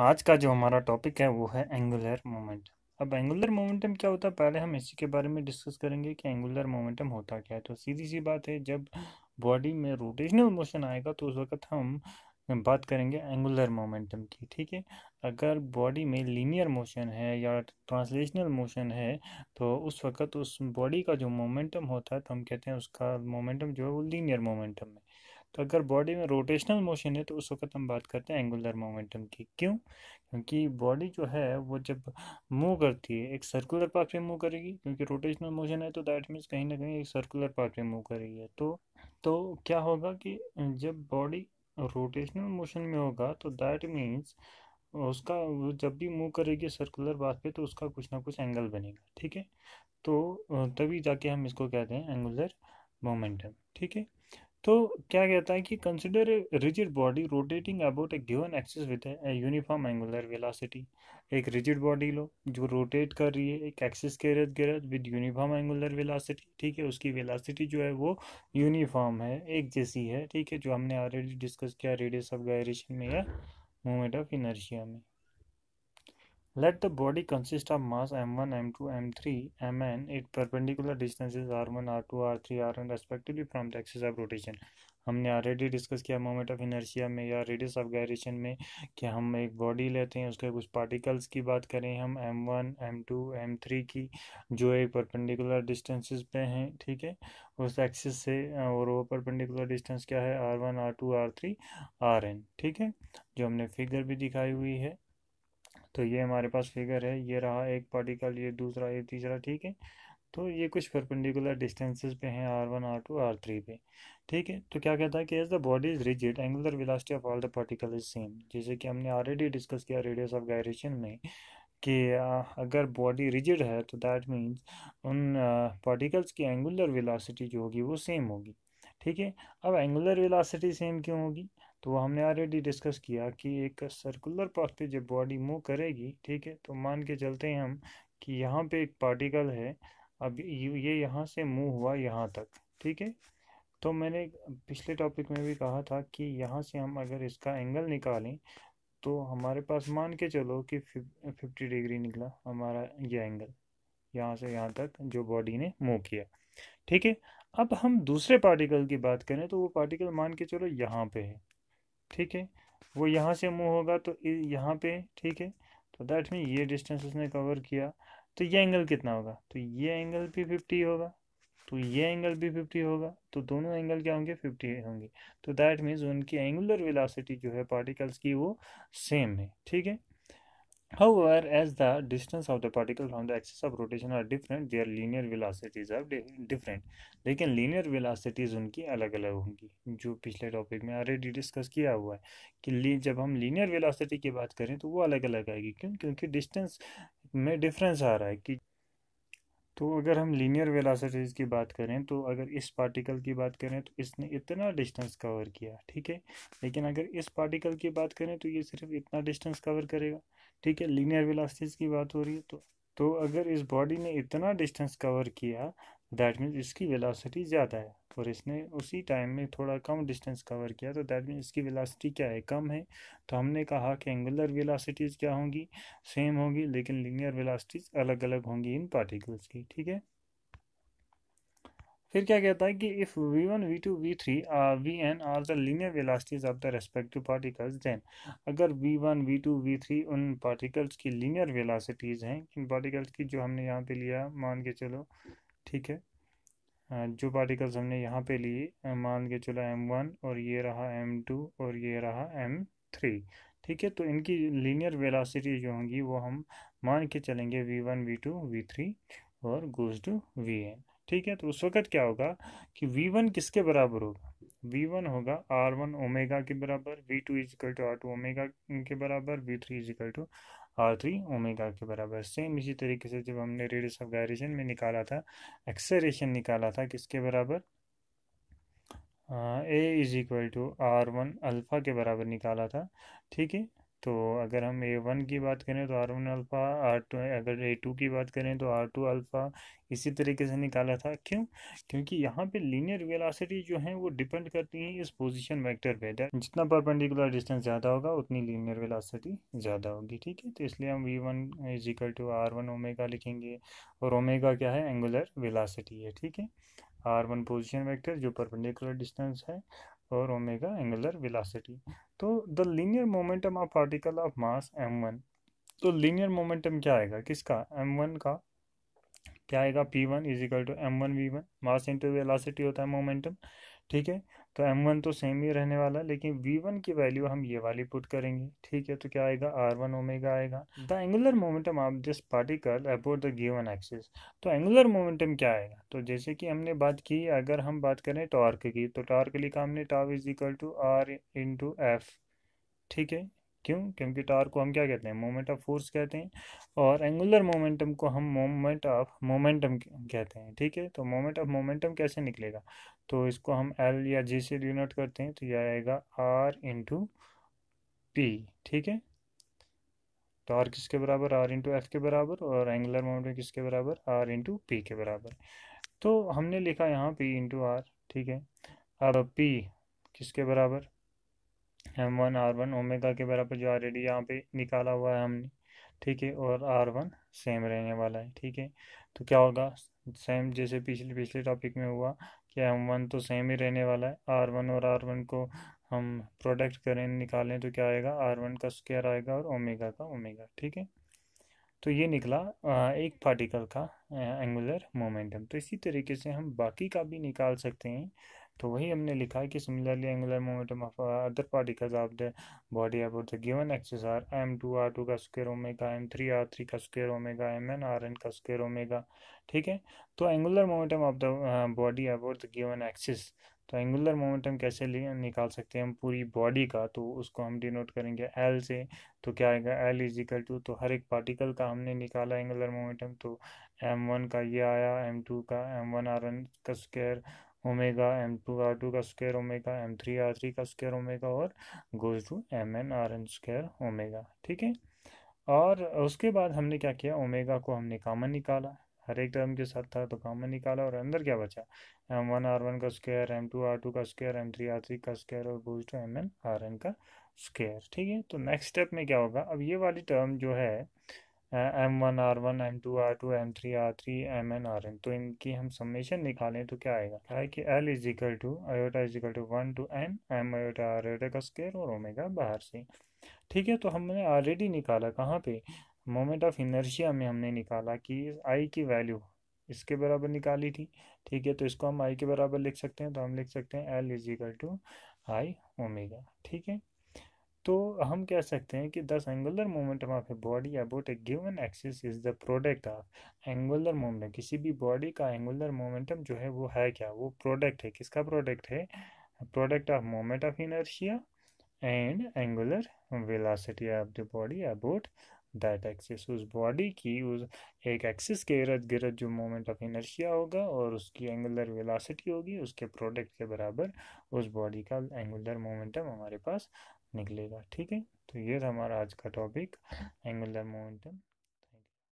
आज का जो हमारा टॉपिक है वो है एंगुलर मोमेंटम अब एंगुलर मोमेंटम क्या होता है पहले हम इसी के बारे में डिस्कस करेंगे कि एंगुलर मोमेंटम होता क्या है तो सीधी सी बात है जब बॉडी में रोटेशनल मोशन आएगा तो उस वक्त हम बात करेंगे एंगुलर मोमेंटम की ठीक है अगर बॉडी में लीनियर मोशन है या ट्रांसलेशनल मोशन है तो उस वक्त उस बॉडी का जो मोमेंटम होता है तो हम कहते हैं उसका मोमेंटम जो है वो लीनियर मोमेंटम है तो अगर बॉडी में रोटेशनल मोशन है तो उस वक्त हम बात करते हैं एंगुलर मोमेंटम की क्यों क्योंकि बॉडी जो है वो जब मूव करती है एक सर्कुलर पाथ पे मूव करेगी क्योंकि रोटेशनल मोशन है तो दैट मीन्स कहीं ना कहीं एक सर्कुलर पाथ पे मूव करेगी तो तो क्या होगा कि जब बॉडी रोटेशनल मोशन में होगा तो दैट मीन्स उसका वो जब भी मूव करेगी सर्कुलर पाथ पे तो उसका कुछ ना कुछ एंगल बनेगा ठीक है तो तभी जाके हम इसको कहते हैं एंगुलर मोमेंटम ठीक है तो क्या कहता है कि consider a rigid body rotating about a given axis with uniform angular velocity एक रिजिड बॉडी लो जो रोटेट कर रही है एक एक्सिस के इर्द गिर्द विद यूनिफॉर्म एंगुलर वेलोसिटी ठीक है उसकी वेलोसिटी जो है वो यूनिफॉर्म है एक जैसी है ठीक है जो हमने ऑलरेडी डिस्कस किया रेडियस ऑफ गायरेशन में या मोमेंट ऑफ इनर्शिया में Let the body consist of mass m1, m2, m3, mn one perpendicular distances r1, r2, r3, rn respectively from the axis of rotation. हमने already discuss किया moment of inertia में या radius of gyration में कि हम एक body लेते हैं उसके कुछ पार्टिकल्स की बात करें हम M one M two M three की जो एक परपेंडिकुलर डिस्टेंसेस पे हैं ठीक है उस एक्सिस से और वो परपेंडिकुलर डिस्टेंस क्या है R one R two R three R N ठीक है जो हमने फिगर भी दिखाई हुई है तो ये हमारे पास फिगर है ये रहा एक पार्टिकल ये दूसरा ये तीसरा ठीक है तो ये कुछ परपेंडिकुलर डिस्टेंसेस पे हैं R one R two R three पे ठीक है तो क्या कहता है कि as the body is rigid angular velocity of all the particle is same जैसे कि हमने ऑलरेडी डिस्कस किया रेडियस ऑफ गायरेशन में कि अगर बॉडी रिजिड है तो दैट मीन्स उन पार्टिकल्स की एंगुलर विलासिटी जो होगी वो सेम होगी ठीक है अब एंगुलर विलासिटी सेम क्यों होगी तो हमने ऑलरेडी डिस्कस किया कि एक सर्कुलर पाथ पे जब बॉडी मूव करेगी ठीक है तो मान के चलते हैं हम कि यहाँ पे एक पार्टिकल है अब ये यहाँ से मूव हुआ यहाँ तक ठीक है तो मैंने पिछले टॉपिक में भी कहा था कि यहाँ से हम अगर इसका एंगल निकालें तो हमारे पास मान के चलो कि फिफ्टी डिग्री निकला हमारा ये एंगल यहाँ से यहाँ तक जो बॉडी ने मूव किया ठीक है अब हम दूसरे पार्टिकल की बात करें तो वो पार्टिकल मान के चलो यहाँ पे है ठीक है वो यहाँ से मूव होगा तो यहाँ पे ठीक है तो दैट मीन ये डिस्टेंस उसने कवर किया तो ये एंगल कितना होगा तो ये एंगल भी फिफ्टी होगा तो ये एंगल भी फिफ्टी होगा तो दोनों एंगल क्या होंगे फिफ्टी होंगे तो दैट मीन्स उनकी एंगुलर विलासिटी जो है पार्टिकल्स की वो सेम है ठीक है However, as the distance of the particle from the axis of rotation are different, their linear velocities are different. लेकिन linear velocities उनकी अलग अलग होंगी जो पिछले टॉपिक में already discuss किया हुआ है कि जब हम linear velocity की बात करें तो वो अलग अलग आएगी क्यों क्योंकि distance में difference आ रहा है कि तो अगर हम लीनियर वेलासिटीज़ की बात करें तो अगर इस पार्टिकल की बात करें तो इसने इतना डिस्टेंस कवर किया ठीक है लेकिन अगर इस पार्टिकल की बात करें तो ये सिर्फ इतना डिस्टेंस कवर करेगा ठीक है लीनियर वेलासिटीज़ की बात हो रही है तो तो अगर इस बॉडी ने इतना डिस्टेंस कवर किया दैट मीन्स इसकी वेलासिटी ज़्यादा है और इसने उसी टाइम में थोड़ा कम डिस्टेंस कवर किया तो दैट मीन्स इसकी वेलोसिटी क्या है कम है तो हमने कहा कि एंगुलर वेलोसिटीज़ क्या होंगी सेम होगी लेकिन लिनियर वेलोसिटीज़ अलग अलग होंगी इन पार्टिकल्स की ठीक है फिर क्या कहता है कि if V one V two V three V N are the linear velocities of the respective particles then अगर V one V two V three उन पार्टिकल्स की लीनियर वेलासिटीज़ हैं इन पार्टिकल्स की जो हमने यहाँ पे लिया मान के चलो ठीक है जो पार्टिकल्स हमने यहाँ पे लिए मान के चला एम वन और ये रहा एम टू और ये रहा एम थ्री ठीक है तो इनकी लीनियर वेलासिटी जो होंगी वो हम मान के चलेंगे V one V two V three और गोज टू वी एन ठीक है तो उस वक़्त क्या होगा कि वी वन किसके बराबर होगा वी वन होगा आर वन ओमेगा के बराबर V two equal to R two omega के बराबर V three equal to R three omega के बराबर सेम इसी तरीके से जब हमने रेडियस ऑफ गायरेशन में निकाला था एक्सेरेशन निकाला था किसके बराबर A is equal to R one alpha के बराबर निकाला था ठीक है तो अगर हम ए वन की बात करें तो R one alpha R two अगर ए टू की बात करें तो आर टू अल्फ़ा इसी तरीके से निकाला था क्यों क्योंकि यहाँ पे लीनियर वेलासिटी जो है वो डिपेंड करती है इस पोजीशन वेक्टर पे तो जितना परपेंडिकुलर डिस्टेंस ज़्यादा होगा उतनी लीनियर वेलासिटी ज़्यादा होगी ठीक है तो इसलिए हम V one equal to R one omega लिखेंगे और ओमेगा क्या है एंगुलर वेलासिटी है ठीक है आर वन पोजिशन वैक्टर जो परपेंडिकुलर डिस्टेंस है और ओमेगा एंगुलर वेलोसिटी तो the linear momentum of particle of mass M one तो लीनियर मोमेंटम क्या आएगा किसका एम वन का क्या आएगा P one equal to M one V one mass into velocity होता है मोमेंटम ठीक है तो एम वन तो सेम ही रहने वाला लेकिन वी वन की वैल्यू हम ये वाली पुट करेंगे ठीक है तो क्या आएगा आर वन ओमेगा आएगा the angular momentum hmm. Of this particle about the given axis तो एंगुलर मोमेंटम तो क्या आएगा तो जैसे कि हमने बात की अगर हम बात करें टॉर्क की तो टॉर्क लिखा हमने tau is equal to R into F ठीक है क्यों क्योंकि टॉर्क को हम क्या कहते हैं मोमेंट ऑफ फोर्स कहते हैं और एंगुलर मोमेंटम को हम मोमेंट ऑफ मोमेंटम कहते हैं ठीक है तो मोमेंट ऑफ मोमेंटम कैसे निकलेगा तो इसको हम एल या जी से डिनोट करते हैं तो यह आएगा आर इंटू पी ठीक है टॉर्क किसके बराबर आर इंटू एफ के बराबर और एंगुलर मोमेंटम किसके बराबर आर इंटू पी के बराबर तो हमने लिखा यहाँ पी इंटू आर ठीक है अब पी किसके बराबर M one R one omega के बराबर जो ऑलरेडी यहाँ पे निकाला हुआ है हमने ठीक है और आर वन सेम रहने वाला है ठीक है तो क्या होगा सेम जैसे पिछले पिछले टॉपिक में हुआ कि एम वन तो सेम ही रहने वाला है आर वन और आर वन को हम प्रोडक्ट करें निकालें तो क्या आएगा आर वन का स्क्वायर आएगा और ओमेगा का ओमेगा ठीक है तो ये निकला एक पार्टिकल का एंगुलर मोमेंटम तो इसी तरीके से हम बाकी का भी निकाल सकते हैं तो वही हमने लिखा है कि similarly angular momentum of other particles of the body about the given axis are M two R two का square omega M three R three का square omega M N R N का स्क्वेयर ओमेगा ठीक है तो angular momentum of the body about the given axis तो angular momentum कैसे निकाल सकते हैं हम पूरी बॉडी का तो उसको हम डिनोट करेंगे एल से तो क्या आएगा एल इज इक्वल टू तो हर एक पार्टिकल का हमने निकाला एंगुलर मोमेंटम तो एम वन का ये आया एम टू का एम वन आर एन का square omega M two R two का square omega M three R three का स्क्वायर ओमेगा और goes to M N R N square omega ठीक है और उसके बाद हमने क्या किया ओमेगा को हमने कामन निकाला हर एक टर्म के साथ था तो कामन निकाला और अंदर क्या बचा एम वन आर वन का square M two R two का square M three R three का स्क्वायर और goes to M N R N का स्क्वायर ठीक है तो नेक्स्ट स्टेप में क्या होगा अब ये वाली टर्म जो है M one R one M two R two M three R three M N R N तो इनकी हम समेशन निकालें तो क्या आएगा क्या है कि L is equal to iota is equal to one to N M iota R iota का स्केयर और ओमेगा बाहर से ठीक है तो हमने ऑलरेडी निकाला कहाँ पे मोमेंट ऑफ इनर्शिया में हमने निकाला कि आई की वैल्यू इसके बराबर निकाली थी ठीक है तो इसको हम आई के बराबर लिख सकते हैं तो हम लिख सकते हैं L is equal to I omega ठीक है तो हम कह सकते हैं कि thus angular momentum of a body about a given axis is the product of angular momentum किसी भी बॉडी का एंगुलर मोमेंटम जो है वो है क्या वो प्रोडक्ट है किसका प्रोडक्ट है product of moment of inertia and angular velocity of the body about that axis उस बॉडी की उस एक एक्सिस के इर्द गिर्द जो मोमेंट ऑफ इनर्शिया होगा और उसकी एंगुलर वेलासिटी होगी उसके प्रोडक्ट के बराबर उस बॉडी का एंगुलर मोमेंटम हमारे पास निकलेगा ठीक है तो ये था हमारा आज का टॉपिक एंगुलर मोमेंटम